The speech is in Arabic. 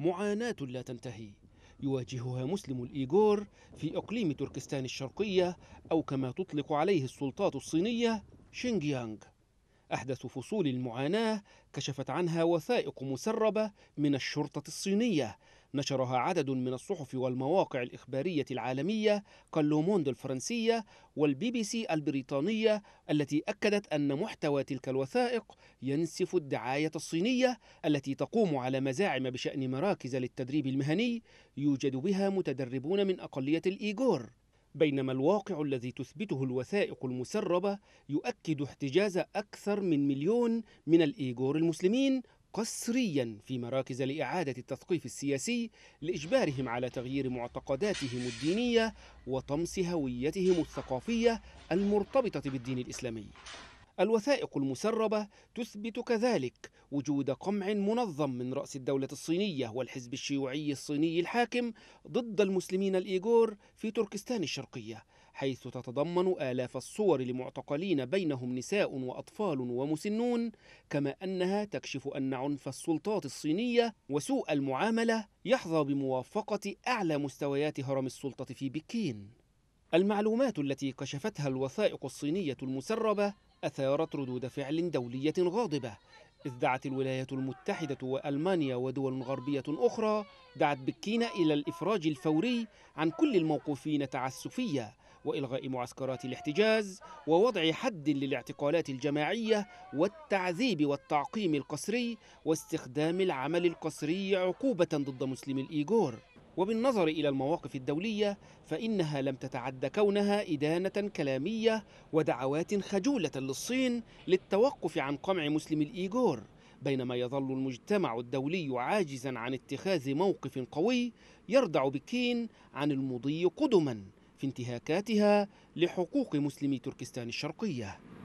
معاناة لا تنتهي يواجهها مسلم الإيغور في إقليم تركستان الشرقية أو كما تطلق عليه السلطات الصينية شينجيانغ أحدث فصول المعاناة كشفت عنها وثائق مسربة من الشرطة الصينية نشرها عدد من الصحف والمواقع الإخبارية العالمية كاللوموند الفرنسية والبي بي سي البريطانية التي أكدت أن محتوى تلك الوثائق ينسف الدعاية الصينية التي تقوم على مزاعم بشأن مراكز للتدريب المهني يوجد بها متدربون من أقلية الإيغور بينما الواقع الذي تثبته الوثائق المسربة يؤكد احتجاز أكثر من مليون من الإيغور المسلمين قسريا في مراكز لإعادة التثقيف السياسي لإجبارهم على تغيير معتقداتهم الدينية وطمس هويتهم الثقافية المرتبطة بالدين الإسلامي الوثائق المسربة تثبت كذلك وجود قمع منظم من رأس الدولة الصينية والحزب الشيوعي الصيني الحاكم ضد المسلمين الإيغور في تركستان الشرقية حيث تتضمن آلاف الصور لمعتقلين بينهم نساء وأطفال ومسنون كما أنها تكشف أن عنف السلطات الصينية وسوء المعاملة يحظى بموافقة أعلى مستويات هرم السلطة في بكين المعلومات التي كشفتها الوثائق الصينية المسربة أثارت ردود فعل دولية غاضبة إذ دعت الولايات المتحدة وألمانيا ودول غربية أخرى دعت بكين إلى الإفراج الفوري عن كل الموقوفين تعسفية وإلغاء معسكرات الاحتجاز ووضع حد للاعتقالات الجماعية والتعذيب والتعقيم القسري واستخدام العمل القسري عقوبة ضد مسلمي الإيغور وبالنظر إلى المواقف الدولية فإنها لم تتعد كونها إدانة كلامية ودعوات خجولة للصين للتوقف عن قمع مسلم الإيجور بينما يظل المجتمع الدولي عاجزا عن اتخاذ موقف قوي يردع بكين عن المضي قدما في انتهاكاتها لحقوق مسلمي تركستان الشرقيه